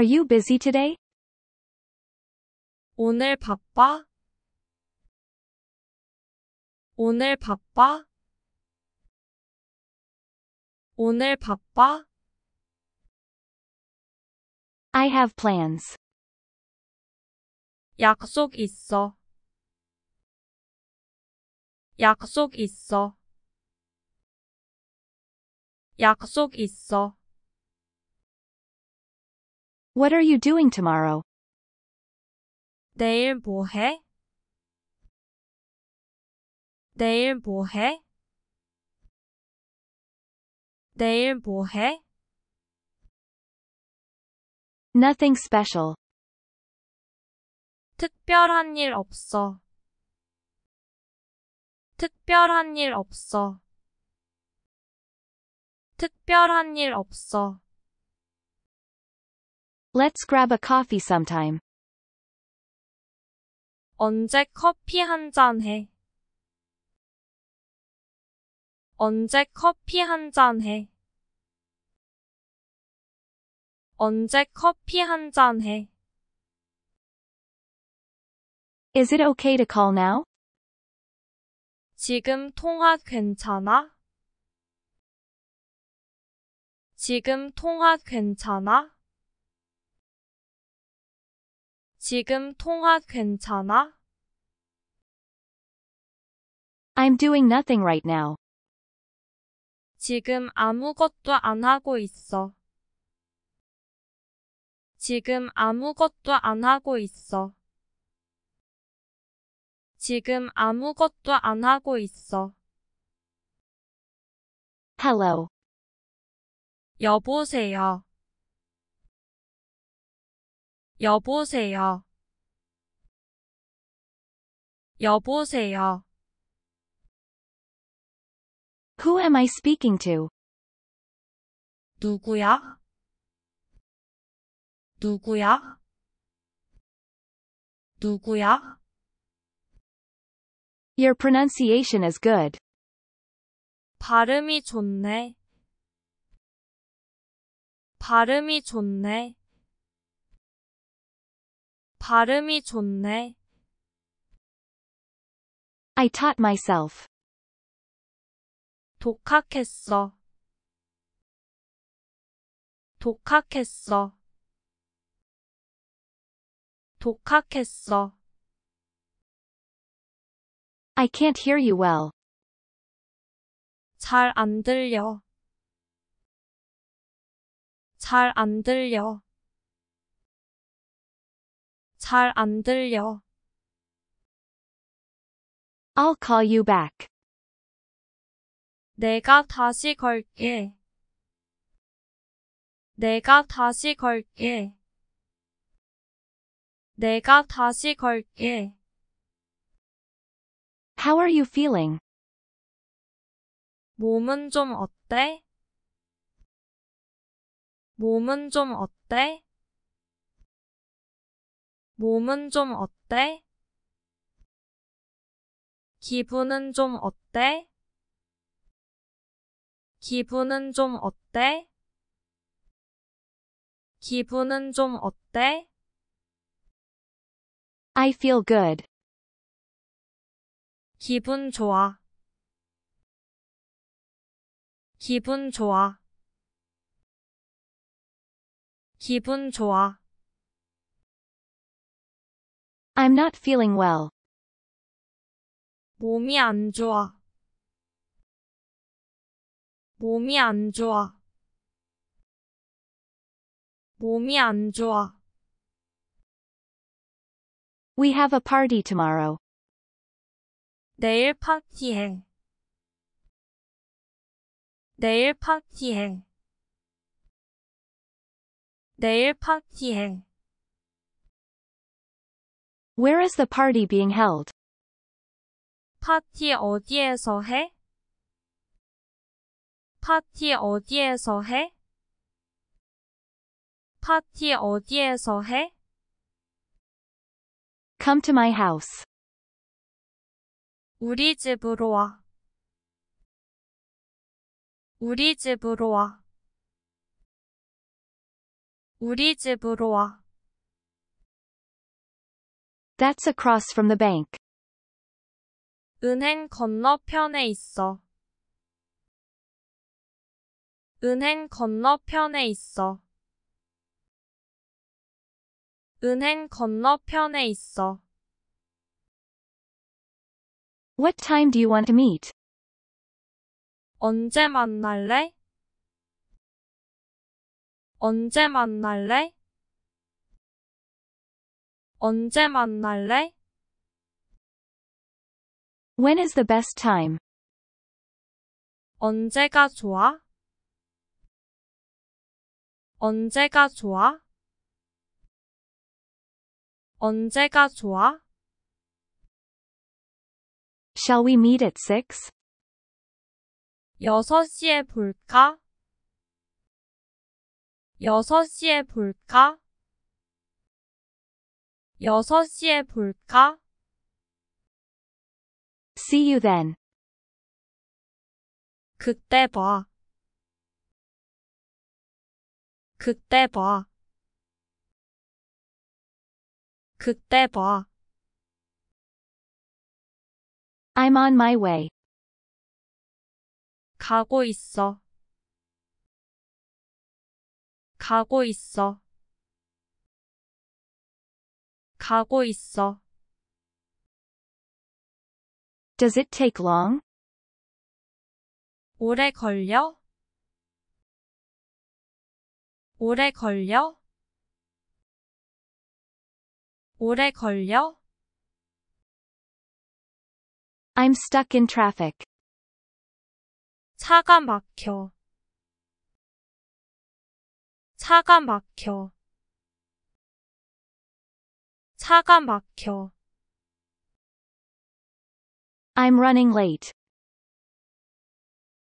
Are you busy today? 오늘 바빠? 오늘 바빠? 오늘 바빠? I have plans. 약속 있어. 약속 있어. 약속 있어. What are you doing tomorrow? 내일 내일 내일 Nothing special. 특별한 일 없어. 특별한 일 없어. 특별한 일 없어. Let's grab a coffee sometime. 언제 커피 한 잔 해? 언제 커피 해? 언제 커피 해? Is it okay to call now? 지금 통화 괜찮아? 지금 통화 괜찮아? 지금 통화 괜찮아? I'm doing nothing right now. 지금 아무것도 안 하고 있어. 지금 아무것도 안 하고 있어. 지금 아무것도 안 하고 있어. Hello. 여보세요. 여보세요. 여보세요. Who am I speaking to? 누구야? 누구야? 누구야? Your pronunciation is good. 발음이 좋네. 발음이 좋네. 발음이 좋네. I taught myself. 독학했어. 독학했어. 독학했어. I can't hear you well. 잘 안 들려. 잘 안 들려. 잘안 들려. I'll call you back. 내가 다시 걸게. 예. 내가 다시 걸게. 예. 내가 다시 걸게. 예. How are you feeling? 몸은 좀 어때? 몸은 좀 어때? 몸은 좀 어때? 기분은 좀 어때? 기분은 좀 어때? 기분은 좀 어때? I feel good. 기분 좋아. 기분 좋아. 기분 좋아. I'm not feeling well. 몸이 안 좋아. 몸이 안 좋아. 몸이 안 좋아. We have a party tomorrow. 내일 파티해. 내일 파티해. 내일 파티해. Where is the party being held? 파티 어디에서 해? 파티 어디에서 해? 파티 어디에서 해? Come to my house. 우리 집으로 와. 우리 집으로 와. 우리 집으로 와. That's across from the bank. 은행 건너편에 있어. 은행 건너편에 있어. 은행 건너편에 있어. What time do you want to meet? 언제 만날래? 언제 만날래? 언제 만날래? When is the best time? 언제가 좋아? 언제가 좋아? 언제가 좋아? Shall we meet at 6? 6시에 볼까? 6시에 볼까? 6시에 볼까? See you then. 그때 봐. 그때 봐. 그때 봐. I'm on my way. 가고 있어. 가고 있어. 가고 있어. Does it take long? 오래 걸려? 오래 걸려? 오래 걸려? I'm stuck in traffic. 차가 막혀. 차가 막혀. 차가 막혀. I'm running late.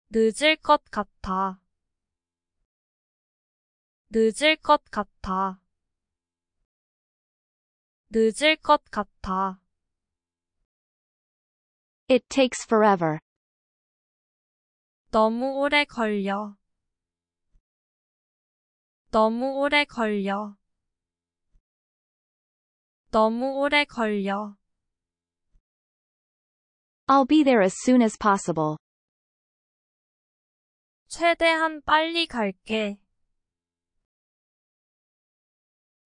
늦을 것 같아. 늦을 것 같아. 늦을 것 같아. It takes forever. 너무 오래 걸려. 너무 오래 걸려. 너무 오래 걸려. I'll be there as soon as possible. 최대한 빨리 갈게.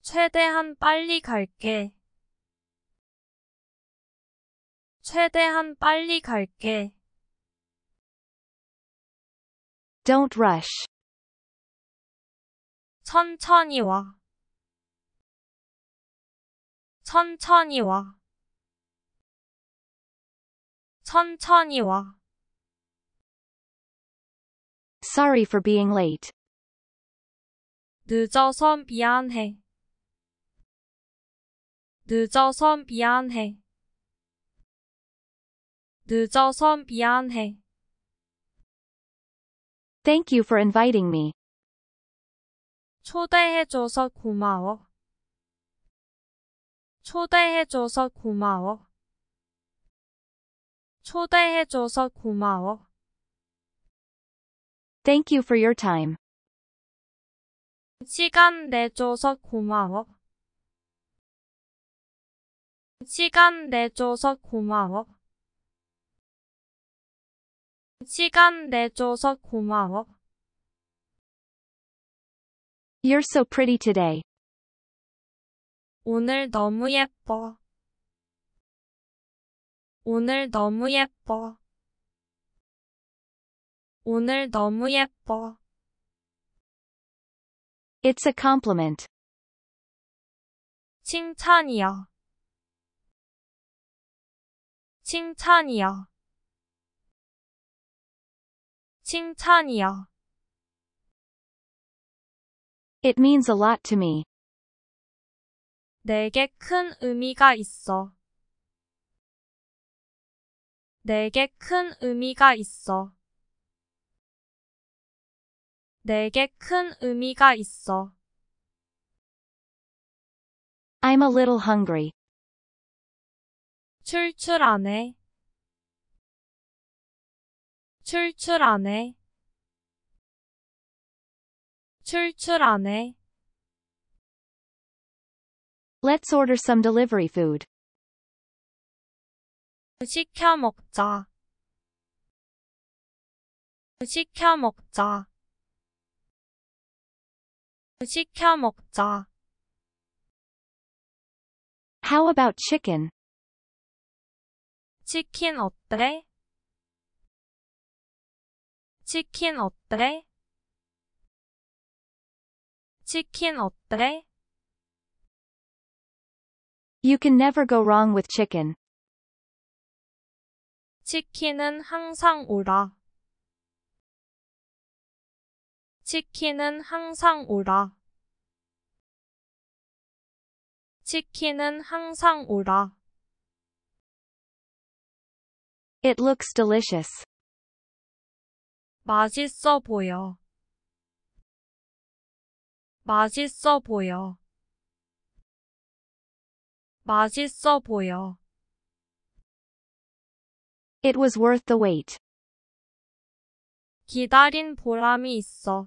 최대한 빨리 갈게. 최대한 빨리 갈게. Don't rush. 천천히 와. 천천히 와. 천천히 와. Sorry for being late. 늦어서 미안해. 늦어서 미안해. 늦어서 미안해. Thank you for inviting me. 초대해줘서 고마워. 초대해줘서 고마워. 초대해줘서 고마워. Thank you for your time. 시간 내줘서 고마워. 시간 내줘서 고마워. 시간 내줘서 고마워. You're so pretty today. 오늘 너무 예뻐. 오늘 너무 예뻐. 오늘 너무 예뻐. It's a compliment. 칭찬이야. 칭찬이야. 칭찬이야. It means a lot to me. 내게 큰 의미가 있어. 내게 큰 의미가 있어. 내게 큰 의미가 있어. I'm a little hungry. 출출하네. 출출하네. 출출하네. Let's order some delivery food. 시켜 먹자. 시켜 먹자. 시켜 먹자. How about chicken? 치킨 어때? 치킨 어때? 치킨 어때? You can never go wrong with chicken. 치킨은 항상 오라. 치킨은 항상 오라. 치킨은 항상 오라. It looks delicious. 맛있어 보여. 맛있어 보여. 맛있어 보여. It was worth the wait. 기다린 보람이 있어.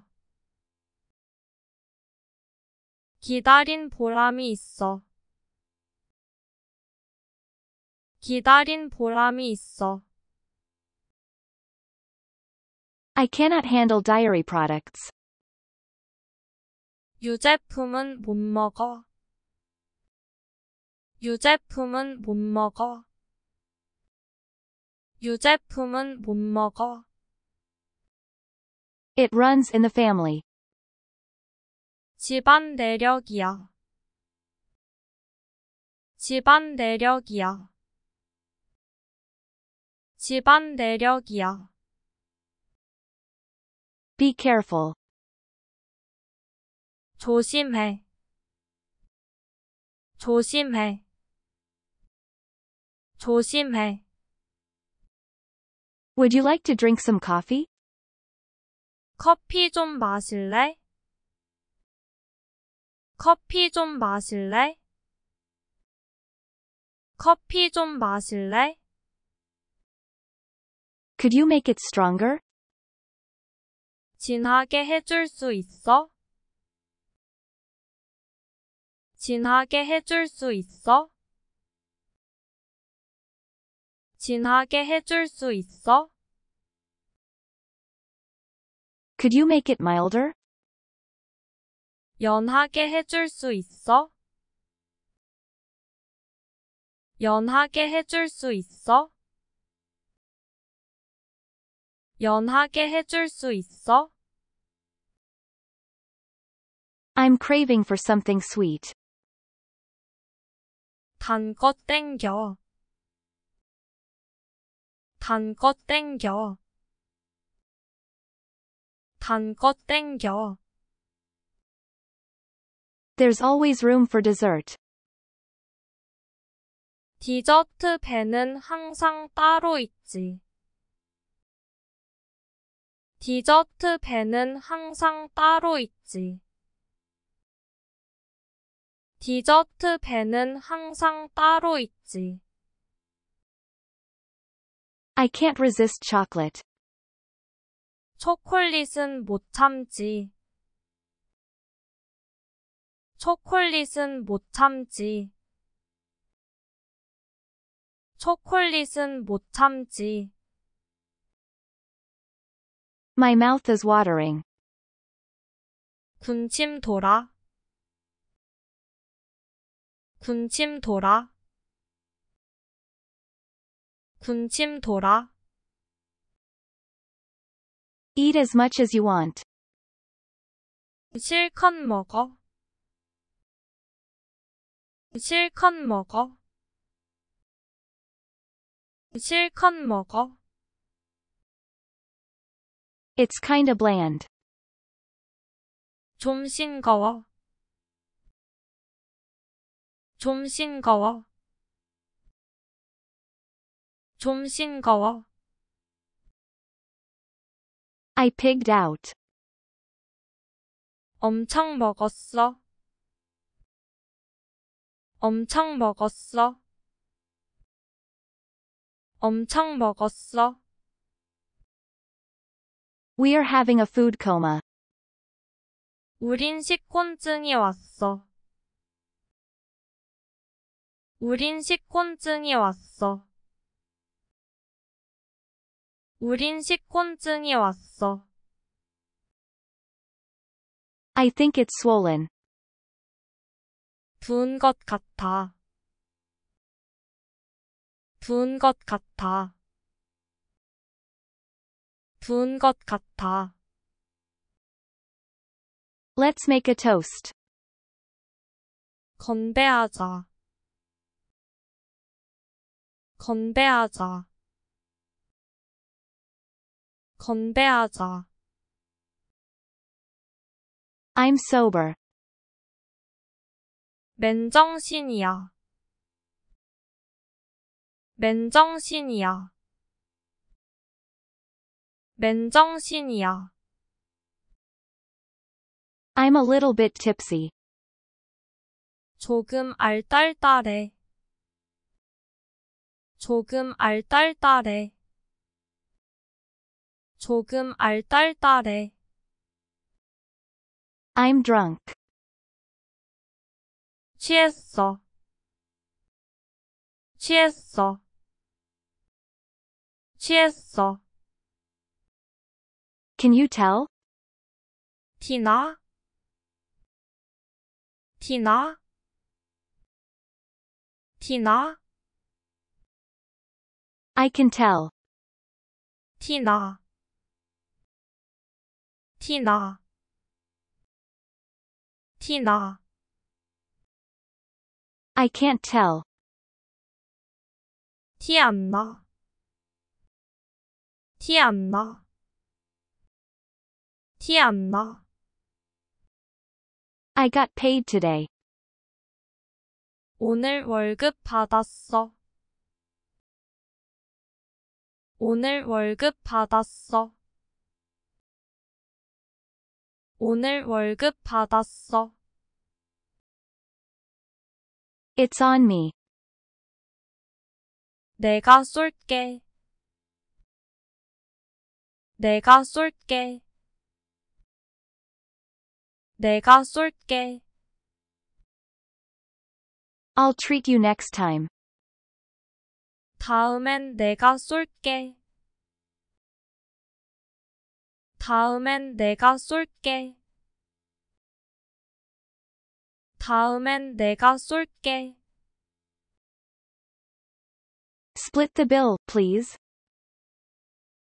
기다린 보람이 있어. 기다린 보람이 있어. I cannot handle d i a r y products. 유제품은 못 먹어. 유제품은 못 먹어. 유제품은 못 먹어. It runs in the family. 집안 내력이야. 집안 내력이야. 집안 내력이야. Be careful. 조심해. 조심해. 조심해. Would you like to drink some coffee? 커피 좀 마실래? 커피 좀 마실래? 커피 좀 마실래? Could you make it stronger? 진하게 해줄 수 있어? 진하게 해줄 수 있어? 진하게 해줄 수 있어? Could you make it milder? 연하게 해줄 수 있어? 연하게 해줄 수 있어? 연하게 해줄 수 있어? I'm craving for something sweet. 단것 땡겨. 단껏 땡겨 단껏 땡겨 There's always room for dessert. 디저트 배는 항상 따로 있지. 디저트 배는 항상 따로 있지. 디저트 배는 항상 따로 있지. I can't resist chocolate. 초콜릿은 못 참지. 초콜릿은 못 참지. 초콜릿은 못 참지. My mouth is watering. 군침 돌아. 군침 돌아. 군침 돌아. Eat as much as you want. 실컷 먹어. 실컷 먹어. 실컷 먹어. It's kinda bland. 좀 싱거워. 좀 싱거워. 좀 싱거워. I pigged out. 엄청 먹었어. 엄청 먹었어. 엄청 먹었어. We are having a food coma. 우린 식곤증이 왔어. 우린 식곤증이 왔어. 우린 식곤증이 왔어. I think it's swollen. 부은 것 같아. 부은 것 같아. 부은 것 같아. Let's make a toast. 건배하자. 건배하자. 건배하자. I'm sober. 맨정신이야. 맨정신이야. 맨정신이야. I'm a little bit tipsy. 조금 알딸딸해. 조금 알딸딸해. 조금 알딸딸해. I'm drunk. 취했어. 취했어. 취했어. Can you tell? 티나? 티나? 티나? I can tell. 티나. Tina Tina I can't tell. Tianna Tianna Tianna I got paid today. 오늘 월급 받았어. 오늘 월급 받았어. 오늘 월급 받았어. It's on me. 내가 쏠게. 내가 쏠게. 내가 쏠게. I'll treat you next time. 다음엔 내가 쏠게. 다음엔 내가 쏠게. 다음엔 내가 쏠게. Split the bill, please.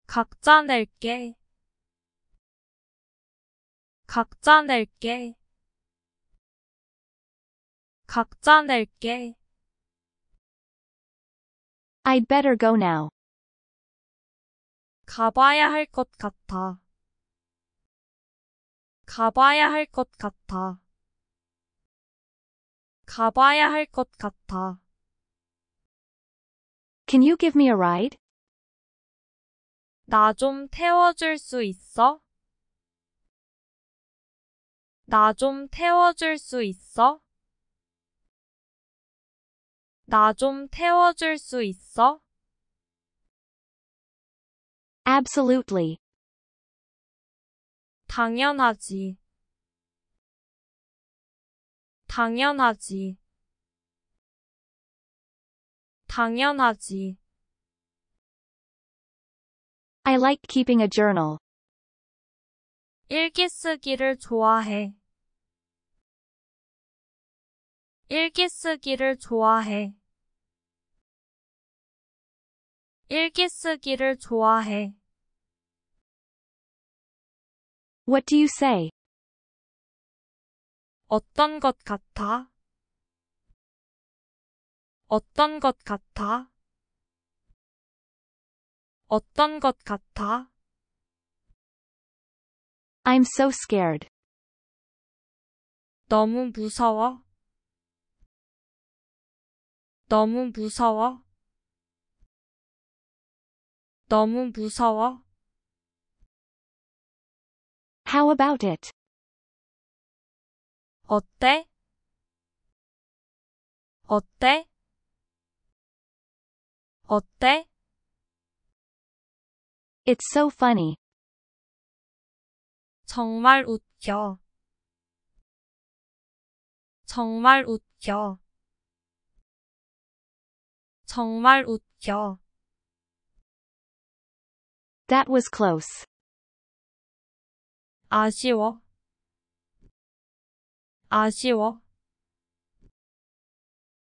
각자 낼게. 각자 낼게. 각자 낼게. I'd better go now. 가봐야 할 것 같아. 가봐야 할 것 같아. 가봐야 할 것 같아. Can you give me a ride? 나 좀 태워줄 수 있어? 나 좀 태워줄 수 있어? 나 좀 태워줄 수 있어? Absolutely. 당연하지. 당연하지. 당연하지. I like keeping a journal. 일기 쓰기를 좋아해. 일기 쓰기를 좋아해. 일기 쓰기를 좋아해. What do you say? 어떤 것 같아? 어떤 것 같아? 어떤 것 같아? I'm so scared. 너무 무서워. 너무 무서워. 너무 무서워. How about it? 어때? 어때? 어때? It's so funny. 정말 웃겨. 정말 웃겨. 정말 웃겨. That was close. 아쉬워 아쉬워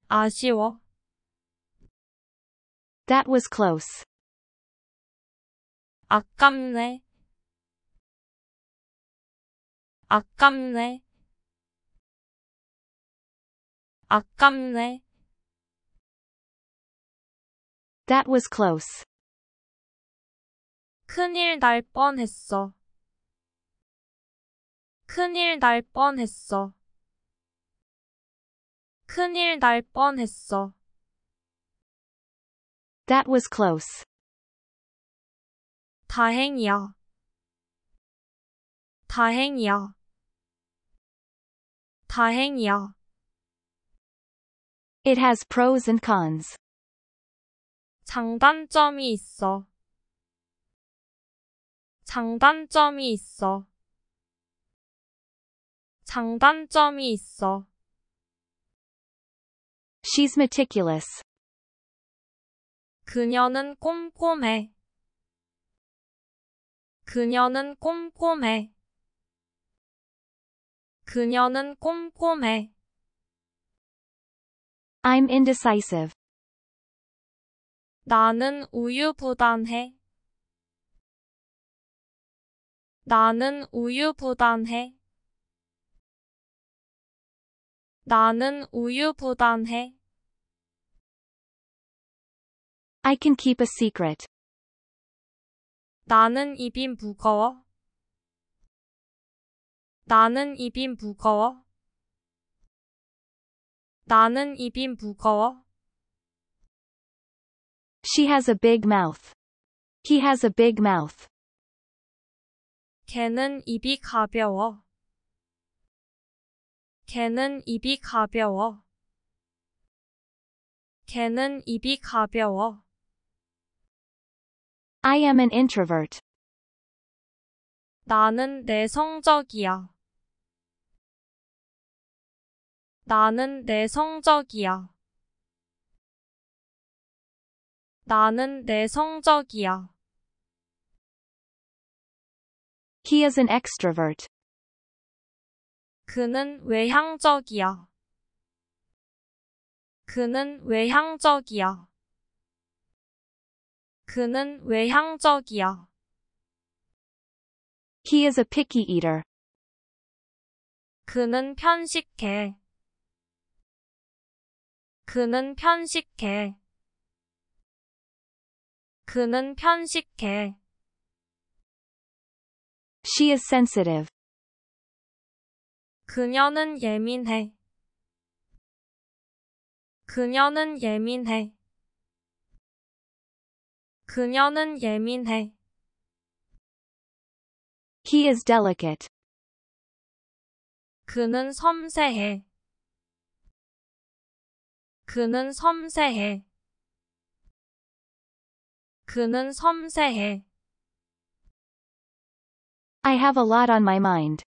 아쉬워 That was close. 아깝네 아깝네 아깝네 That was close. 큰일 날 뻔했어 큰일 날 뻔했어. 큰일 날 뻔했어. That was close. 다행이야. 다행이야. 다행이야. It has pros and cons. 장단점이 있어. 장단점이 있어. 장단점이 있어. She's meticulous. 그녀는 꼼꼼해. 그녀는 꼼꼼해. 그녀는 꼼꼼해. I'm indecisive. 나는 우유부단해. 나는 우유부단해. 나는 우유부단해. I can keep a secret. 나는 입이 무거워. 나는 입이 무거워. 나는 입이 무거워. She has a big mouth. He has a big mouth. 걔는 입이 가벼워. 개는 입이 가벼워. 개는 입이 가벼워. I am an introvert. 나는 내성적이야. 나는 내성적이야. 나는 내성적이야. He is an extrovert. 그는 외향적이야. 그는 외향적이야. 그는 외향적이야. He is a picky eater. 그는 편식해. 그는 편식해. 그는 편식해. She is sensitive. 그녀는 예민해. 그녀는 예민해. 그녀는 예민해. He is delicate. 그는 섬세해. 그는 섬세해. 그는 섬세해. I have a lot on my mind.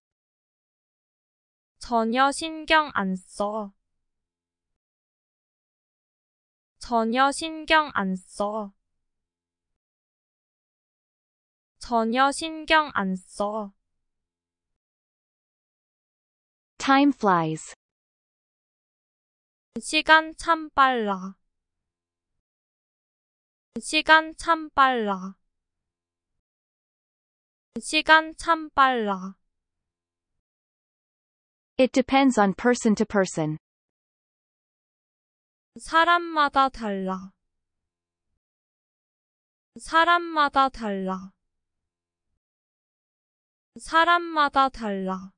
전혀 신경 안 써. 전혀 신경 안 써. 전혀 신경 안 써. Time flies. 시간 참 빨라. 시간 참 빨라. 시간 참 빨라. It depends on person to person. 사람마다 달라. 사람마다 달라. 사람마다 달라.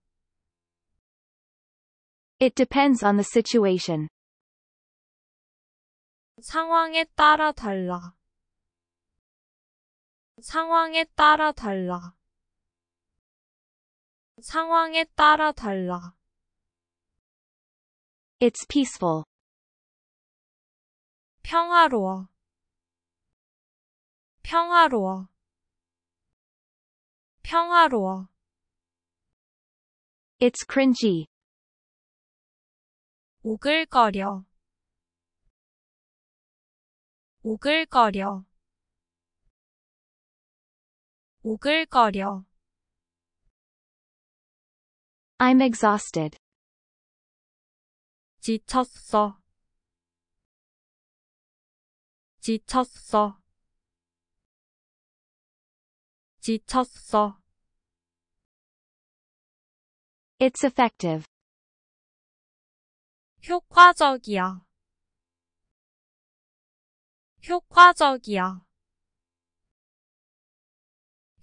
It depends on the situation. 상황에 따라 달라. 상황에 따라 달라. 상황에 따라 달라. It's peaceful. 평화로워 평화로워 평화로워 It's cringy. 오글거려 오글거려 오글거려 I'm exhausted. 지쳤어 지쳤어 지쳤어 It's effective. 효과적이야 효과적이야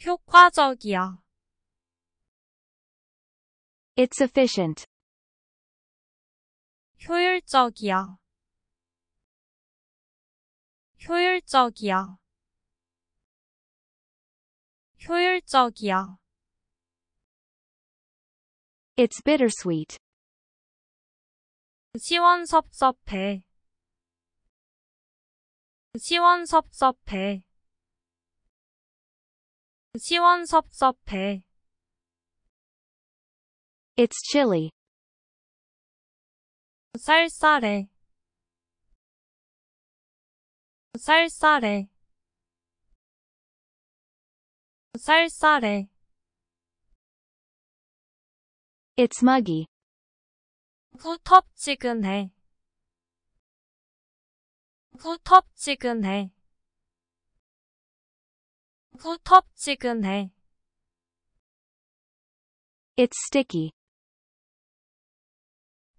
효과적이야 It's efficient. 효율적이야. 효율적이야. 효율적이야. It's bittersweet. 시원섭섭해. 시원섭섭해. 시원섭섭해. It's chilly. 쌀쌀해 쌀쌀해 쌀쌀해 It's muggy. 후텁지근해 후텁지근해 후텁지근해 It's sticky.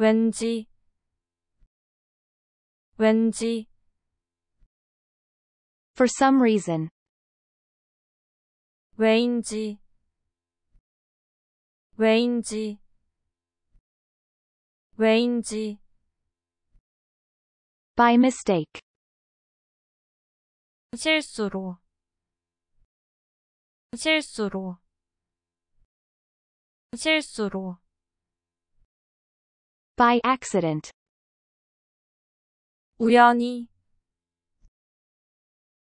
왠지 왠지 for some reason 왜인지 왜인지 왜인지 by mistake 실수로 실수로 실수로 by accident 우연히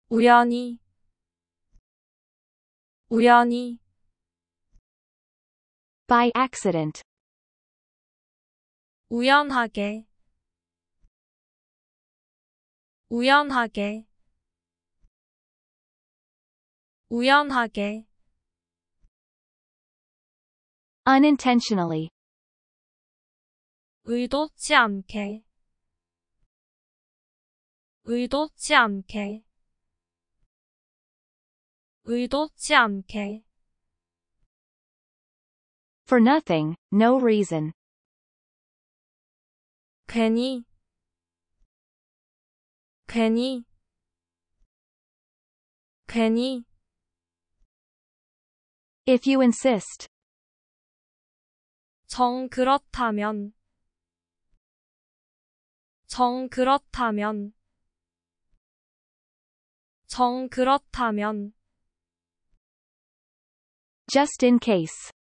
우연히 우연히 by accident 우연하게 우연하게 우연하게 unintentionally 의도치 않게 의도치 않게 의도치 않게 for nothing, no reason 괜히 괜히 괜히 If you insist 정 그렇다면 정 그렇다면 정 그렇다면 just in case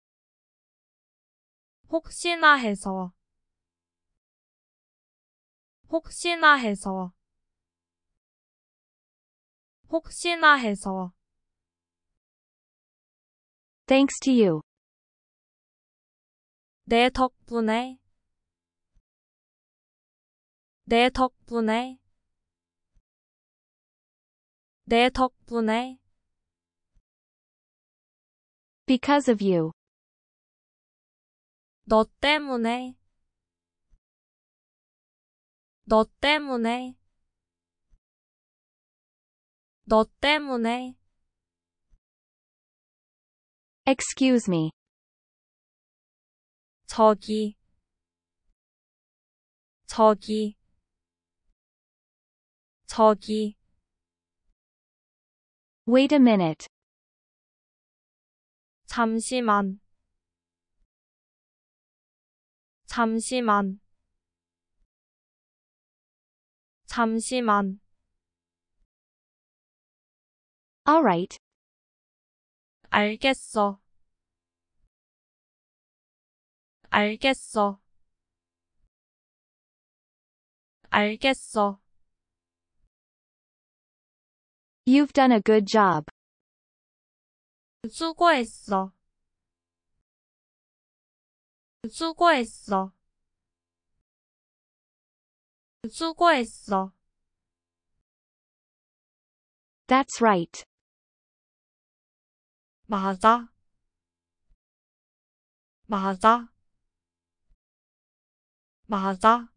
혹시나 해서 혹시나 해서 혹시나 해서 thanks to you 내 덕분에 내 덕분에 내 덕분에 because of you 너 때문에 너 때문에 너 때문에 excuse me 저기 저기 저기 Wait a minute. 잠시만 잠시만 잠시만 All right. 알겠어 알겠어 알겠어 You've done a good job. 수고했어. 수고했어. 수고했어. That's right. 맞아. 맞아. 맞아.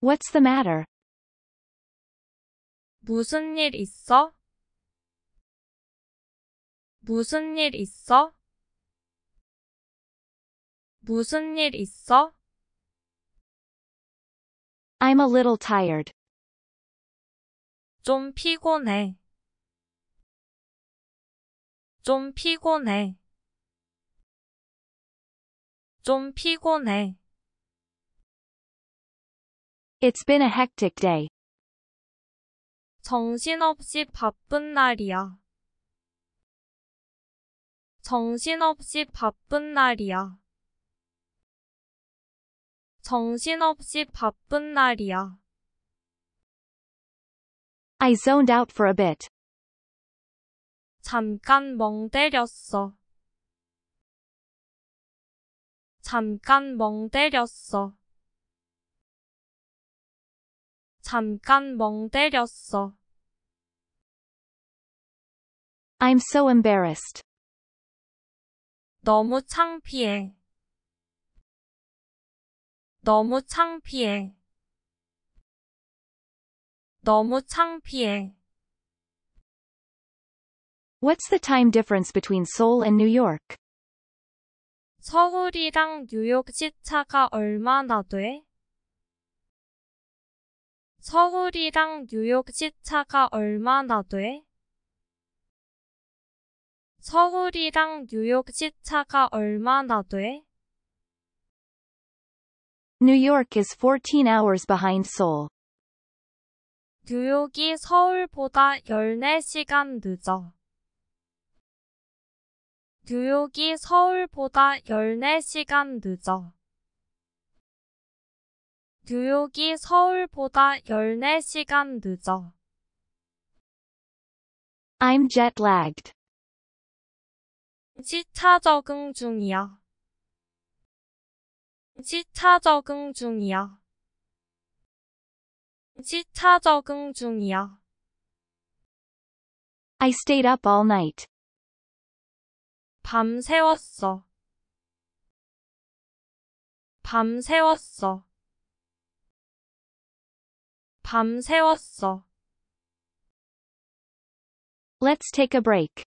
What's the matter? 무슨 일 있어? 무슨 일 있어? 무슨 일 있어? I'm a little tired. 좀 피곤해. 좀 피곤해. 좀 피곤해. It's been a hectic day. 정신없이 바쁜 날이야. 정신없이 바쁜 날이야. 정신없이 바쁜 날이야. I zoned out for a bit. 잠깐 멍때렸어. 잠깐 멍때렸어. 잠깐 멍 때렸어. I'm so embarrassed. 너무 창피해. 너무 창피해. 너무 창피해. What's the time difference between Seoul and New York? 서울이랑 뉴욕 시차가 얼마나 돼? 서울이랑 뉴욕 시차가 얼마나 돼? 서울이랑 뉴욕 시차가 얼마나 돼? New York is 14 hours behind Seoul. 뉴욕이 서울보다 14시간 늦어. 뉴욕이 서울보다 14시간 늦어. 뉴욕이 서울보다 14시간 늦어. I'm jet lagged. 시차 적응 중이야. 시차 적응 중이야. 시차 적응 중이야. I stayed up all night. 밤새웠어. 밤새웠어. 밤새웠어. Let's take a break.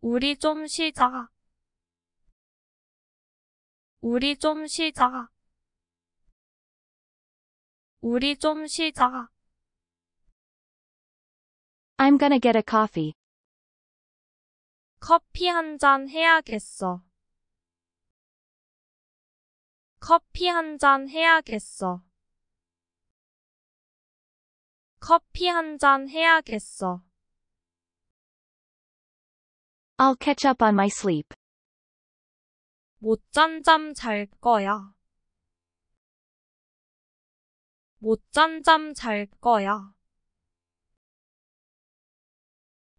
우리 좀 쉬자. 우리 좀 쉬자. 우리 좀 쉬자. I'm gonna get a coffee. 커피 한 잔 해야겠어. 커피 한 잔 해야겠어. 커피 한 잔 해야겠어. I'll catch up on my sleep. 못 잔 잠 잘 거야. 못 잔 잠 잘 거야.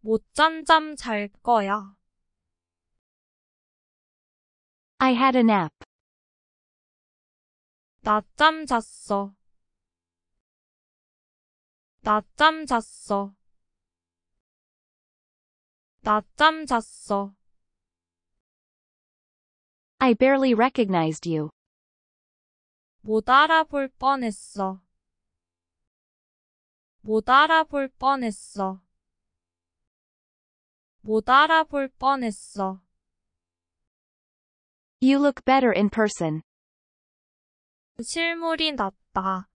못 잔 잠 잘 거야. I had a nap. 낮잠 잤어. 낮잠 잤어. 낮잠 잤어. I barely recognized you. 못 알아볼 뻔했어. 못 알아볼 뻔했어. 못 알아볼 뻔했어. You look better in person. 실물이 낫다.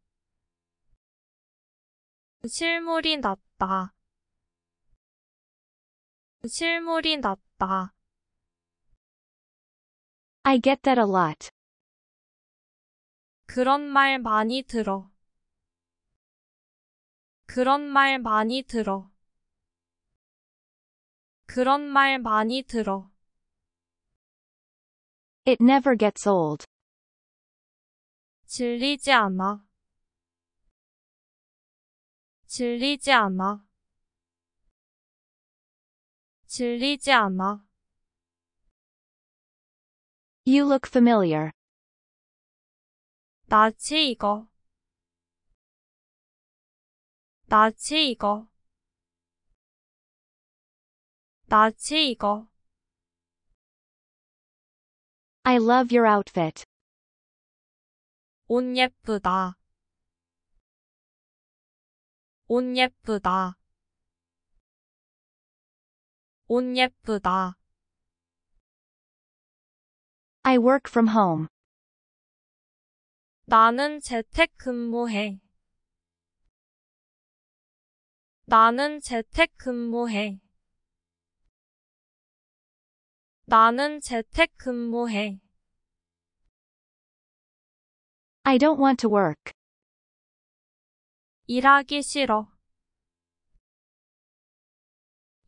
실물이 낮다. 실물이 낮다. I get that a lot. 그런 말 많이 들어. 그런 말 많이 들어. 그런 말 많이 들어. It never gets old. 질리지 않아. 질리지 않아. 질리지 않아. You look familiar. 나지 이거. 나지 이거. 나지 이거. I love your outfit. 옷 예쁘다. 옷 예쁘다. 옷 예쁘다. I work from home. 나는 재택근무해. 나는 재택근무해. 나는 재택근무해. I don't want to work. 일하기 싫어.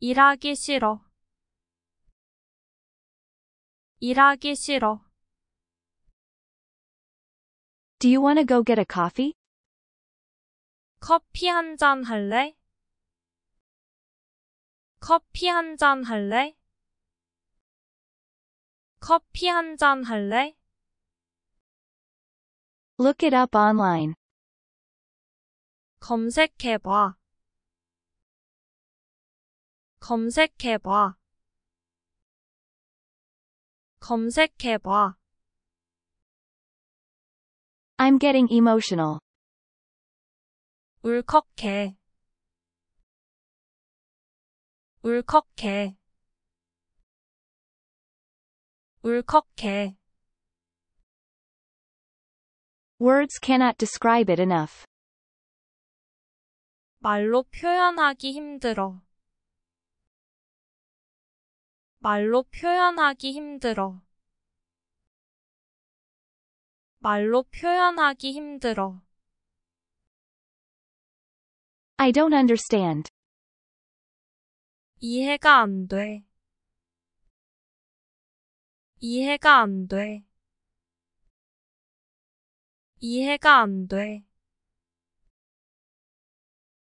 일하기 싫어. 일하기 싫어. Do you want to go get a coffee? 커피 한잔 할래? 커피 한잔 할래? 커피 한잔 할래? Look it up online. 검색해봐. 검색해봐. 검색해봐. I'm getting emotional. 울컥해. 울컥해. 울컥해. Words cannot describe it enough. 말로 표현하기 힘들어. 말로 표현하기 힘들어. 말로 표현하기 힘들어. I don't understand. 이해가 안 돼. 이해가 안 돼. 이해가 안 돼.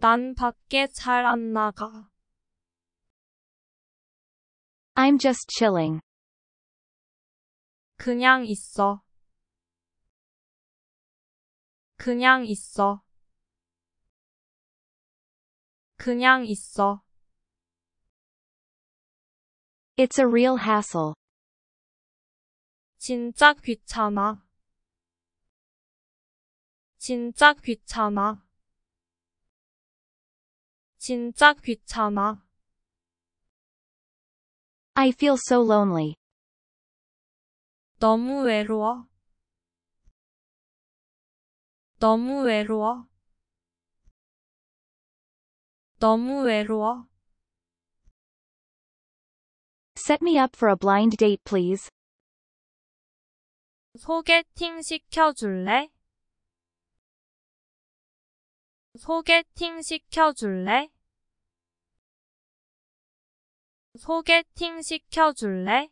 난 밖에 잘 안 나가. I'm just chilling. 그냥 있어. 그냥 있어. 그냥 있어. It's a real hassle. 진짜 귀찮아. 진짜 귀찮아. 진짜 귀찮아. I feel so lonely. 너무 외로워. 너무 외로워. 너무 외로워. Set me up for a blind date, please. 소개팅 시켜줄래? 소개팅 시켜줄래? 소개팅 시켜줄래?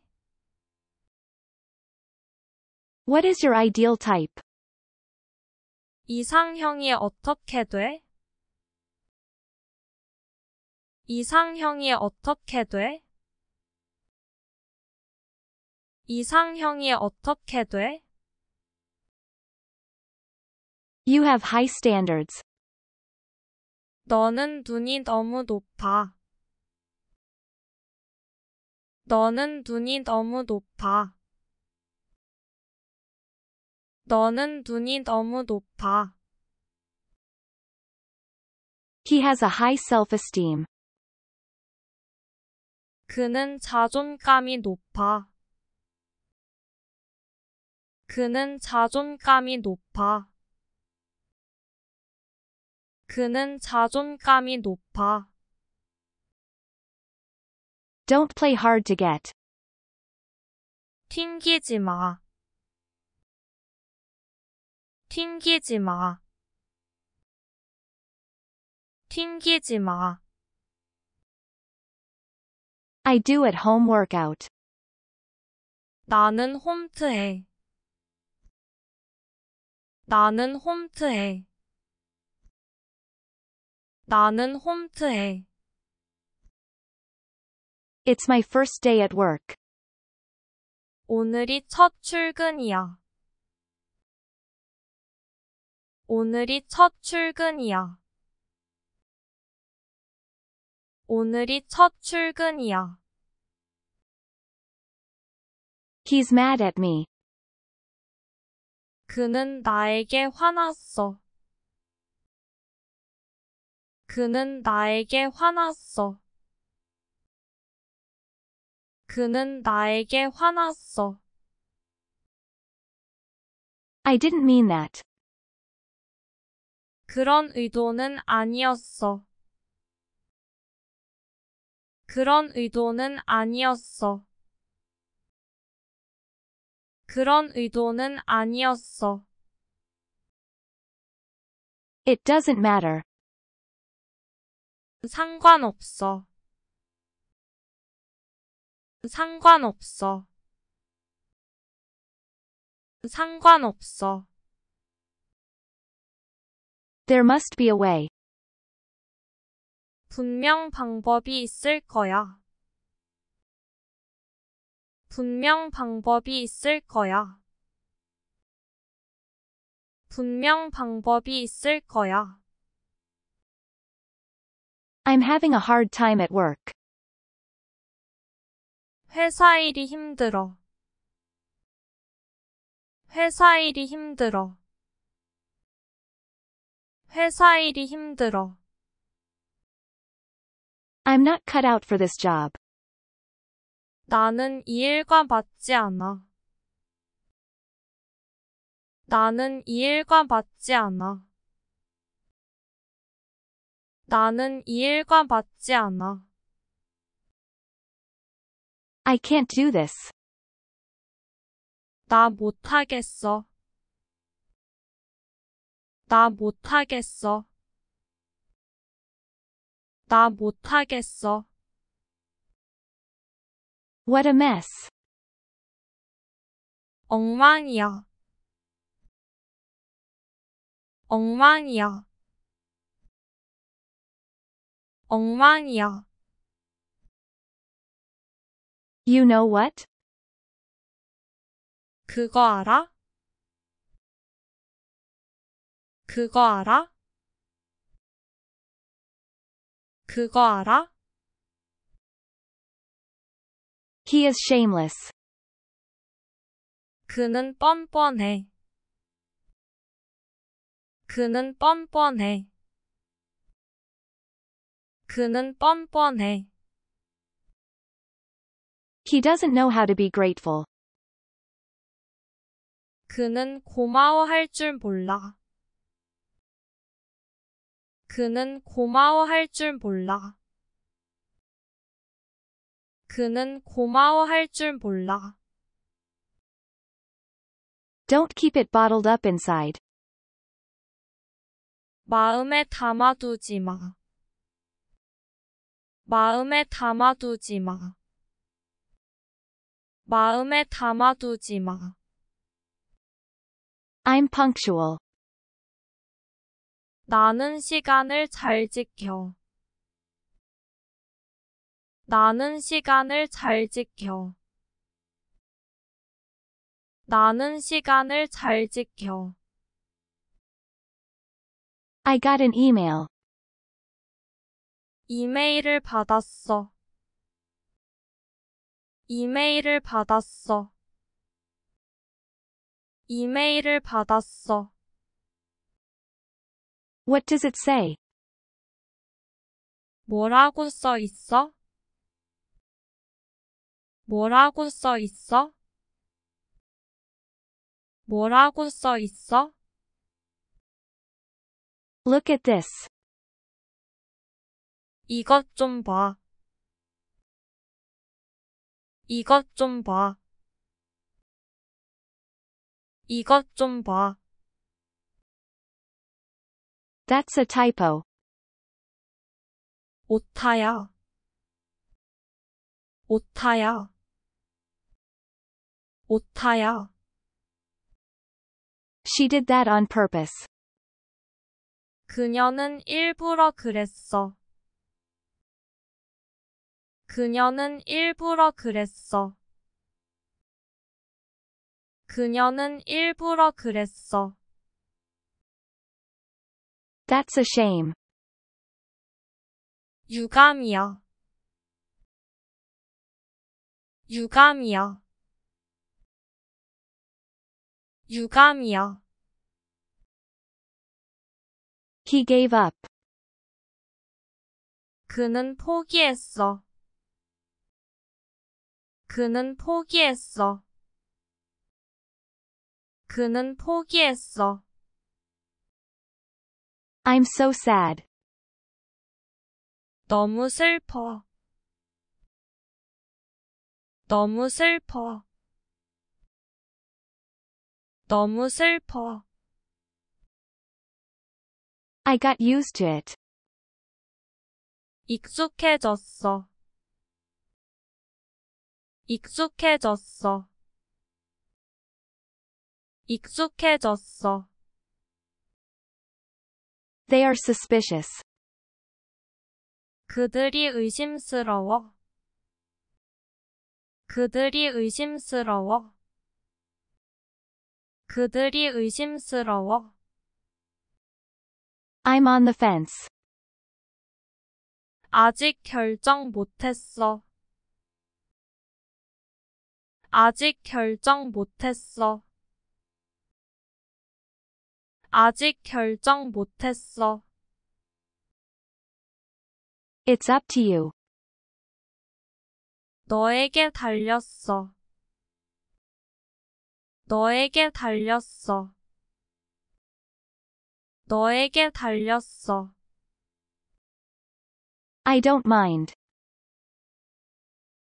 What is your ideal type? 이상형이 어떻게 돼? 이상형이 어떻게 돼? 이상형이 어떻게 돼? You have high standards. 너는 눈이 너무 높아. 너는 눈이 너무 높아. 너는 눈이 너무 높아. He has a high self-esteem. 그는 자존감이 높아. 그는 자존감이 높아. 그는 자존감이 높아. Don't play hard to get. 튕기지 마. 튕기지 마. 튕기지 마. I do at home workout. 나는 홈트해. 나는 홈트해. 나는 홈트에 It's my first day at work. 오늘이 첫 출근이야. 오늘이 첫 출근이야. 오늘이 첫 출근이야. He's mad at me. 그는 나에게 화났어. 그는 나에게 화났어. 그는 나에게 화났어. I didn't mean that. 그런 의도는 아니었어. 그런 의도는 아니었어. 그런 의도는 아니었어. It doesn't matter. 상관없어. 상관없어. 상관없어. There must be a way. 분명 방법이 있을 거야. 분명 방법이 있을 거야. 분명 방법이 있을 거야. I'm having a hard time at work. 회사 일이 힘들어. 회사 일이 힘들어. 회사 일이 힘들어. I'm not cut out for this job. 나는 이 일과 맞지 않아. 나는 이 일과 맞지 않아. 나는 이 일과 맞지 않아. I can't do this. 나 못하겠어. 나 못하겠어. 나 못하겠어. What a mess. 엉망이야. 엉망이야. 엉망이야. You know what? 그거 알아? 그거 알아? 그거 알아? He is shameless. 그는 뻔뻔해. 그는 뻔뻔해. 그는 뻔뻔해. He doesn't know how to be grateful. 그는 고마워할 줄 몰라. 그는 고마워할 줄 몰라. 그는 고마워할 줄 몰라. Don't keep it bottled up inside. 마음에 담아두지 마. 마음에 담아두지 마. 마음에 담아두지 마. I'm punctual. 나는 시간을 잘 지켜. 나는 시간을 잘 지켜. 나는 시간을 잘 지켜. I got an email. 이메일을 받았어. 이메일을 받았어. 이메일을 받았어. What does it say? 뭐라고 써 있어? 뭐라고 써 있어? 뭐라고 써 있어? Look at this. 이것 좀 봐. 이것 좀 봐. 이것 좀 봐. That's a typo. 오타야. 오타야. 오타야. She did that on purpose. 그녀는 일부러 그랬어. 그녀는 일부러 그랬어. 그녀는 일부러 그랬어. That's a shame. 유감이야. 유감이야. 유감이야. He gave up. 그는 포기했어. 그는 포기했어. 그는 포기했어. I'm so sad. 너무 슬퍼. 너무 슬퍼. 너무 슬퍼. I got used to it. 익숙해졌어. 익숙해졌어. 익숙해졌어. They are suspicious. 그들이 의심스러워. 그들이 의심스러워. 그들이 의심스러워. I'm on the fence. 아직 결정 못했어. 아직 결정 못했어. 아직 결정 못했어. It's up to you. 너에게 달렸어. 너에게 달렸어. 너에게 달렸어. I don't mind.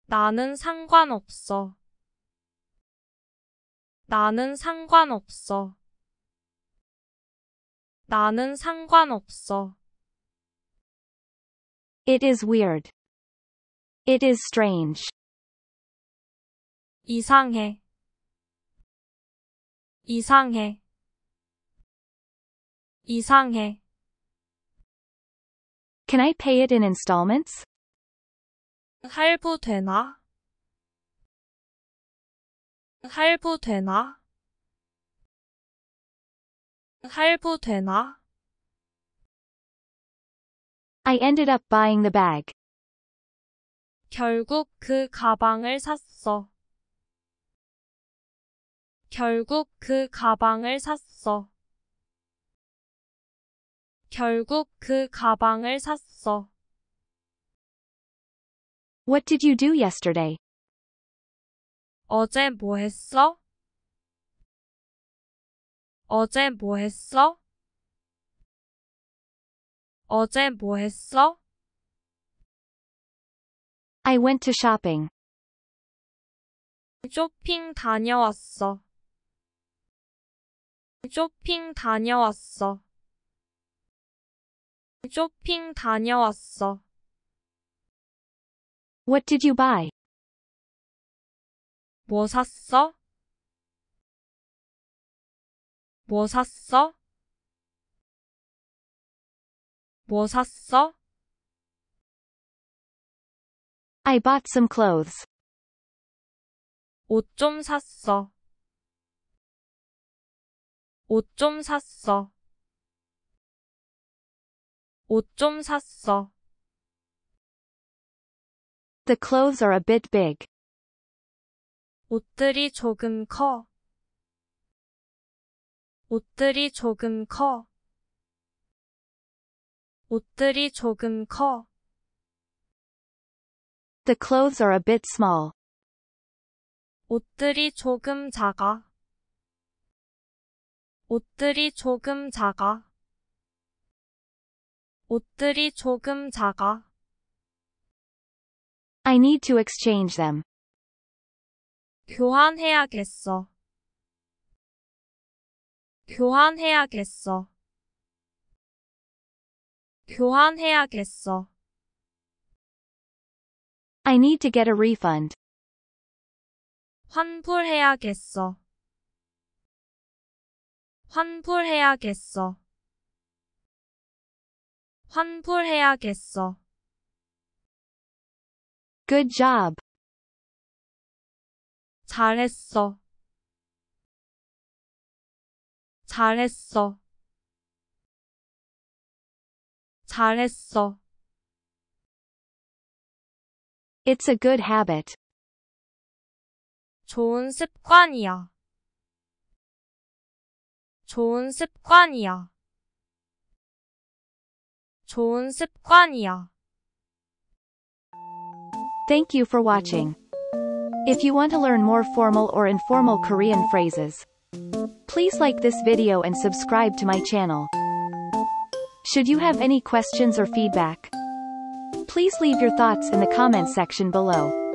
나는 상관없어. 나는 상관없어. 나는 상관없어. It is weird. It is strange. 이상해. 이상해. 이상해. Can I pay it in installments? 할부 되나? 할부 되나? 할부 되나? I ended up buying the bag. 결국 그 가방을 샀어. 결국 그 가방을 샀어. 결국 그 가방을 샀어. What did you do yesterday? 어제 뭐 했어? 어제 뭐 했어? 어제 뭐 했어? I went to shopping. 쇼핑 다녀왔어. 쇼핑 다녀왔어. 쇼핑 다녀왔어. What did you buy? 뭐 샀어? 뭐 샀어? 뭐 샀어? I bought some clothes. 옷 좀 샀어. 옷 샀어. 옷 샀어. The clothes are a bit big. 옷들이 조금 커. 옷들이 조금 커. 옷들이 조금 커. The clothes are a bit small. 옷들이 조금 작아. 옷들이 조금 작아. 옷들이 조금 작아. I need to exchange them. 교환해야겠어. 교환해야겠어. 교환해야겠어. I need to get a refund. 환불해야겠어. 환불해야겠어. 환불해야겠어. Good job. 잘했어. 잘했어. 잘했어. It's a good habit. 좋은 습관이야. 좋은 습관이야. 좋은 습관이야. Thank you for watching. If you want to learn more formal or informal Korean phrases, please like this video and subscribe to my channel. Should you have any questions or feedback, please leave your thoughts in the comments section below.